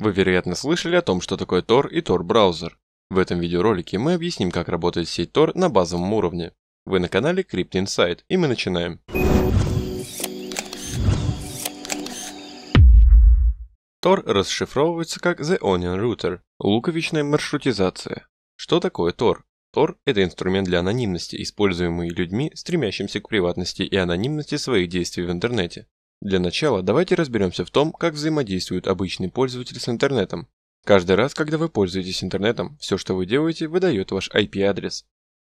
Вы, вероятно, слышали о том, что такое Tor и Tor-браузер. В этом видеоролике мы объясним, как работает сеть Tor на базовом уровне. Вы на канале Crypt Insight, и мы начинаем. Tor расшифровывается как The Onion Router – луковичная маршрутизация. Что такое Tor? Tor – это инструмент для анонимности, используемый людьми, стремящимся к приватности и анонимности своих действий в интернете. Для начала давайте разберемся в том, как взаимодействует обычный пользователь с интернетом. Каждый раз, когда вы пользуетесь интернетом, все, что вы делаете, выдает ваш IP-адрес.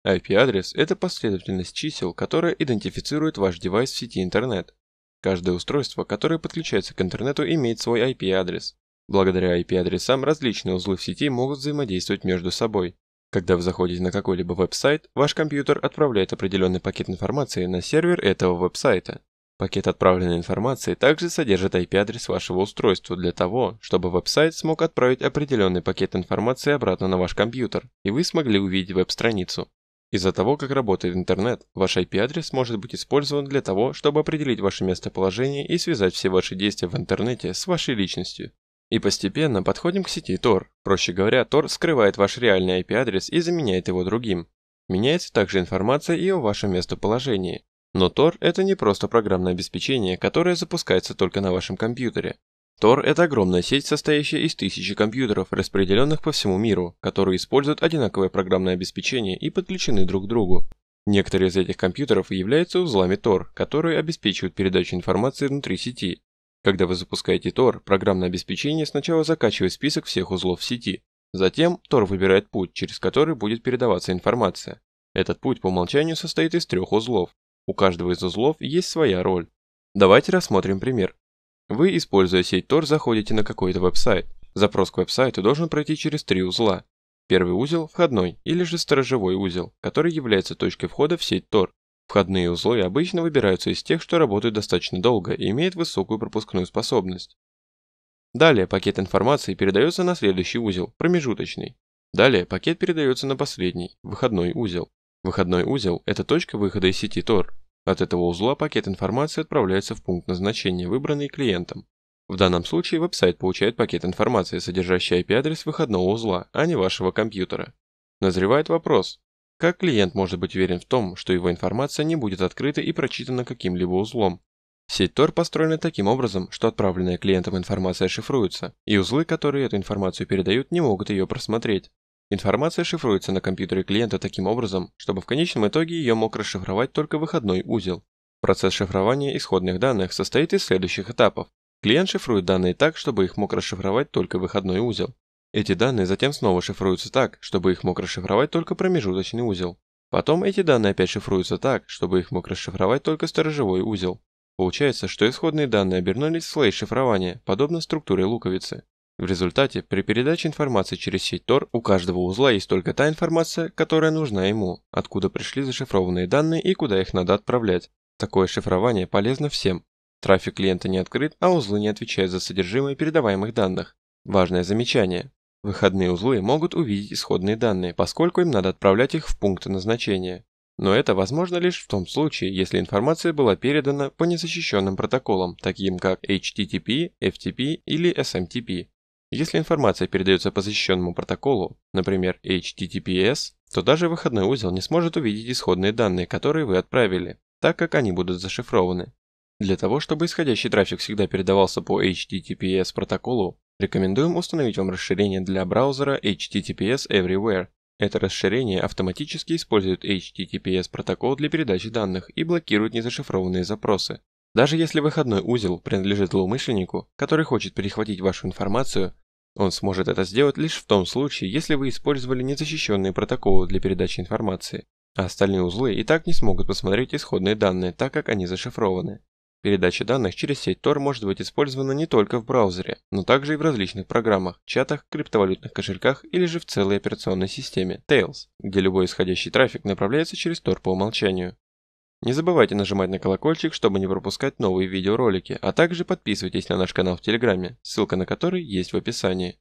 IP-адрес – это последовательность чисел, которая идентифицирует ваш девайс в сети интернет. Каждое устройство, которое подключается к интернету, имеет свой IP-адрес. Благодаря IP-адресам различные узлы в сети могут взаимодействовать между собой. Когда вы заходите на какой-либо веб-сайт, ваш компьютер отправляет определенный пакет информации на сервер этого веб-сайта. Пакет отправленной информации также содержит IP-адрес вашего устройства для того, чтобы веб-сайт смог отправить определенный пакет информации обратно на ваш компьютер, и вы смогли увидеть веб-страницу. Из-за того, как работает интернет, ваш IP-адрес может быть использован для того, чтобы определить ваше местоположение и связать все ваши действия в интернете с вашей личностью. И постепенно подходим к сети Tor. Проще говоря, Tor скрывает ваш реальный IP-адрес и заменяет его другим. Меняется также информация и о вашем местоположении. Но Tor — это не просто программное обеспечение, которое запускается только на вашем компьютере. Tor — это огромная сеть, состоящая из тысячи компьютеров, распределенных по всему миру, которые используют одинаковое программное обеспечение и подключены друг к другу. Некоторые из этих компьютеров являются узлами Tor, которые обеспечивают передачу информации внутри сети. Когда вы запускаете Tor, программное обеспечение сначала закачивает список всех узлов в сети. Затем Tor выбирает путь, через который будет передаваться информация. Этот путь по умолчанию состоит из трех узлов. У каждого из узлов есть своя роль. Давайте рассмотрим пример. Вы, используя сеть Tor, заходите на какой-то веб-сайт. Запрос к веб-сайту должен пройти через три узла. Первый узел – входной или же сторожевой узел, который является точкой входа в сеть Tor. Входные узлы обычно выбираются из тех, что работают достаточно долго и имеют высокую пропускную способность. Далее пакет информации передается на следующий узел, промежуточный. Далее пакет передается на последний, выходной узел. Выходной узел – это точка выхода из сети Tor. От этого узла пакет информации отправляется в пункт назначения, выбранный клиентом. В данном случае веб-сайт получает пакет информации, содержащий IP-адрес выходного узла, а не вашего компьютера. Назревает вопрос, как клиент может быть уверен в том, что его информация не будет открыта и прочитана каким-либо узлом? Сеть Tor построена таким образом, что отправленная клиентом информация шифруется, и узлы, которые эту информацию передают, не могут ее просмотреть. Информация шифруется на компьютере клиента таким образом, чтобы в конечном итоге ее мог расшифровать только выходной узел. Процесс шифрования исходных данных состоит из следующих этапов. Клиент шифрует данные так, чтобы их мог расшифровать только выходной узел. Эти данные затем снова шифруются так, чтобы их мог расшифровать только промежуточный узел. Потом эти данные опять шифруются так, чтобы их мог расшифровать только сторожевой узел. Получается, что исходные данные обернулись в слой шифрования, подобно структуре луковицы. В результате, при передаче информации через сеть Tor у каждого узла есть только та информация, которая нужна ему, откуда пришли зашифрованные данные и куда их надо отправлять. Такое шифрование полезно всем. Трафик клиента не открыт, а узлы не отвечают за содержимое передаваемых данных. Важное замечание. Выходные узлы могут увидеть исходные данные, поскольку им надо отправлять их в пункт назначения. Но это возможно лишь в том случае, если информация была передана по незащищенным протоколам, таким как HTTP, FTP или SMTP. Если информация передается по защищенному протоколу, например, HTTPS, то даже выходной узел не сможет увидеть исходные данные, которые вы отправили, так как они будут зашифрованы. Для того, чтобы исходящий трафик всегда передавался по HTTPS протоколу, рекомендуем установить вам расширение для браузера HTTPS Everywhere. Это расширение автоматически использует HTTPS протокол для передачи данных и блокирует незашифрованные запросы. Даже если выходной узел принадлежит злоумышленнику, который хочет перехватить вашу информацию, он сможет это сделать лишь в том случае, если вы использовали незащищенные протоколы для передачи информации, а остальные узлы и так не смогут посмотреть исходные данные, так как они зашифрованы. Передача данных через сеть Tor может быть использована не только в браузере, но также и в различных программах, чатах, криптовалютных кошельках или же в целой операционной системе Tails, где любой исходящий трафик направляется через Tor по умолчанию. Не забывайте нажимать на колокольчик, чтобы не пропускать новые видеоролики, а также подписывайтесь на наш канал в Телеграме, ссылка на который есть в описании.